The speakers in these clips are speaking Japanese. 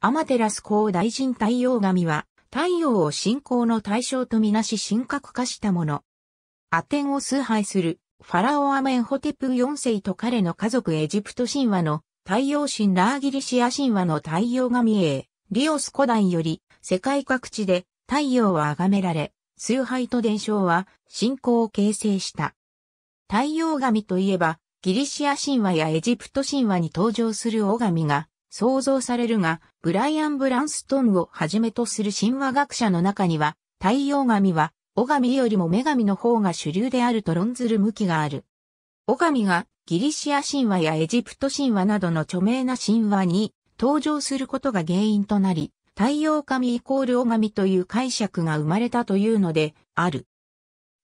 アマテラス皇大神太陽神は、太陽を信仰の対象とみなし神格化したもの。アテンを崇拝する、ファラオアメンホテプ4世と彼の家族エジプト神話の太陽神ラーギリシア神話の太陽神へ、リオス古代より世界各地で太陽は崇められ、崇拝と伝承は信仰を形成した。太陽神といえば、ギリシア神話やエジプト神話に登場する大神が想像されるが、ブライアン・ブランストンをはじめとする神話学者の中には、太陽神は、女神よりも女神の方が主流であると論ずる向きがある。女神がギリシア神話やエジプト神話などの著名な神話に登場することが原因となり、太陽神イコール女神という解釈が生まれたというのである。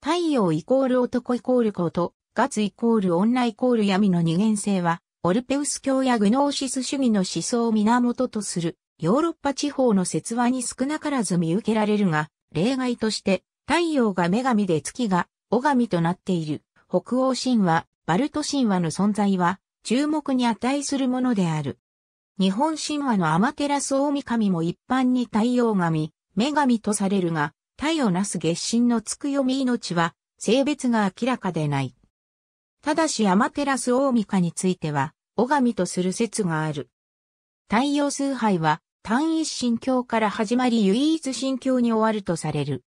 太陽イコール男イコールこと、月イコール女イコール闇の二元性は、オルペウス教やグノーシス主義の思想を源とするヨーロッパ地方の説話に少なからず見受けられるが、例外として太陽が女神で月が女神となっている北欧神話、バルト神話の存在は注目に値するものである。日本神話のアマテラス大神も一般に太陽神、女神とされるが、太陽なす月神のつくよみ命は性別が明らかでない。ただし山オ大御カについては、ガ神とする説がある。太陽崇拝は、単一神教から始まり唯一神教に終わるとされる。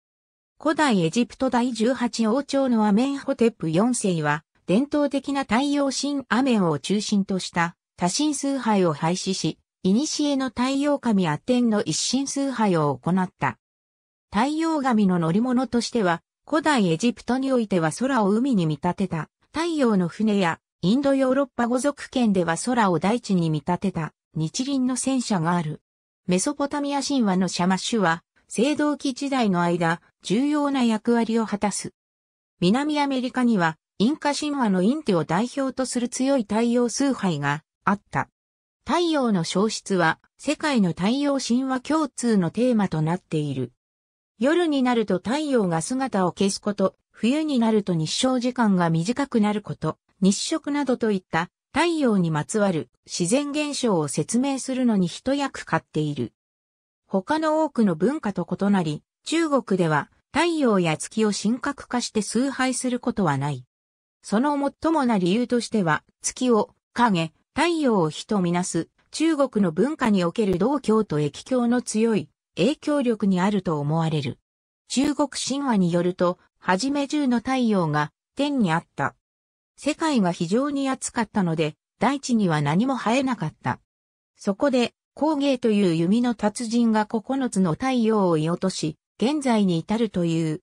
古代エジプト第18王朝のアメンホテップ4世は、伝統的な太陽神アメンを中心とした多神崇拝を廃止し、古の太陽神アテンの一神崇拝を行った。太陽神の乗り物としては、古代エジプトにおいては空を海に見立てた太陽の船やインドヨーロッパ語族圏では空を大地に見立てた日輪の戦車がある。メソポタミア神話のシャマシュは、青銅器時代の間、重要な役割を果たす。南アメリカには、インカ神話のインテを代表とする強い太陽崇拝があった。太陽の消失は、世界の太陽神話共通のテーマとなっている。夜になると太陽が姿を消すこと、冬になると日照時間が短くなること、日食などといった太陽にまつわる自然現象を説明するのに一役買っている。他の多くの文化と異なり、中国では太陽や月を神格化して崇拝することはない。その最もな理由としては、月を影、太陽を日とみなす中国の文化における道教と液教の強い影響力にあると思われる。中国神話によると、はじめ十の太陽が天にあった。世界が非常に暑かったので、大地には何も生えなかった。そこで、工芸という弓の達人が9つの太陽を射落とし、現在に至るという。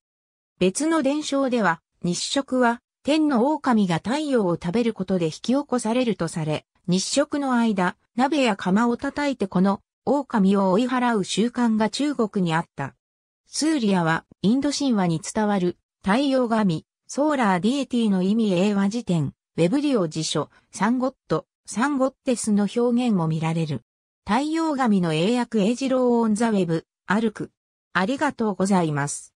別の伝承では、日食は、天の狼が太陽を食べることで引き起こされるとされ、日食の間、鍋や釜を叩いてこの狼を追い払う習慣が中国にあった。スーリアはインド神話に伝わる太陽神、ソーラーディエティの意味英和辞典、ウェブリオ辞書、サンゴット、サンゴッテスの表現も見られる。太陽神の英訳英ロ郎オンザウェブ、歩く。ありがとうございます。